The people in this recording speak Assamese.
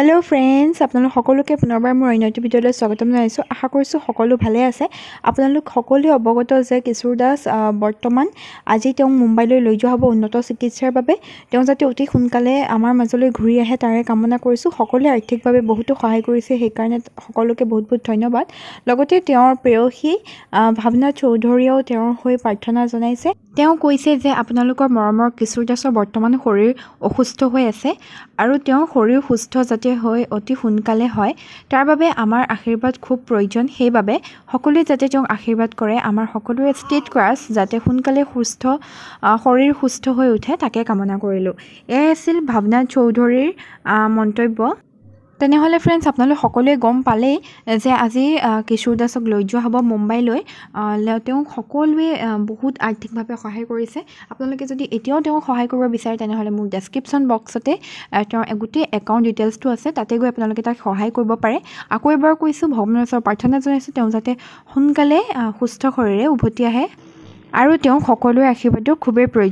হেল্ল' ফ্ৰেণ্ডছ আপোনালোক সকলোকে পুনৰবাৰ মোৰ অন্য এটি ভিডিঅ'লৈ স্বাগতম জনাইছোঁ আশা কৰিছোঁ সকলো ভালে আছে আপোনালোক সকলোৱে অৱগত যে কিশোৰ দাস বৰ্তমান আজি তেওঁক মুম্বাইলৈ লৈ যোৱা হ'ব উন্নত চিকিৎসাৰ বাবে তেওঁ যাতে অতি সোনকালে আমাৰ মাজলৈ ঘূৰি আহে তাৰে কামনা কৰিছোঁ সকলোৱে আৰ্থিকভাৱে বহুতো সহায় কৰিছে সেইকাৰণে সকলোকে বহুত বহুত ধন্যবাদ লগতে তেওঁৰ প্ৰেয়সী ভাৱনা চৌধুৰীয়েও তেওঁৰ হৈ প্ৰাৰ্থনা জনাইছে তেওঁ কৈছে যে আপোনালোকৰ মৰমৰ কিশোৰ দাসৰ বৰ্তমান শৰীৰ অসুস্থ হৈ আছে আৰু তেওঁৰ শৰীৰ সুস্থ যাতে যাতে হৈ অতি সোনকালে হয় তাৰ বাবে আমাৰ আশীৰ্বাদ খুব প্ৰয়োজন সেইবাবে সকলোৱে যাতে তেওঁক আশীৰ্বাদ কৰে আমাৰ সকলোৱে ষ্টেট ক্ৰাছ যাতে সোনকালে সুস্থ শৰীৰ সুস্থ হৈ উঠে তাকে কামনা কৰিলোঁ এয়াই আছিল ভাৱনা চৌধুৰীৰ মন্তব্য তেনেহ'লে ফ্ৰেণ্ডছ আপোনালোক সকলোৱে গম পালেই যে আজি কিশোৰ দাসক লৈ যোৱা হ'ব মুম্বাইলৈ তেওঁক সকলোৱে বহুত আৰ্থিকভাৱে সহায় কৰিছে আপোনালোকে যদি এতিয়াও তেওঁক সহায় কৰিব বিচাৰে তেনেহ'লে মোৰ ডেছক্ৰিপশ্যন বক্সতে তেওঁৰ গোটেই একাউণ্ট ডিটেইলছটো আছে তাতে গৈ আপোনালোকে তাক সহায় কৰিব পাৰে আকৌ এবাৰ কৈছোঁ ভগৱানৰ ওচৰত প্ৰাৰ্থনা জনাইছোঁ তেওঁ যাতে সোনকালে সুস্থ শৰীৰে উভতি আহে আৰু তেওঁ সকলোৰে আশীৰ্বাদো খুবেই প্ৰয়োজন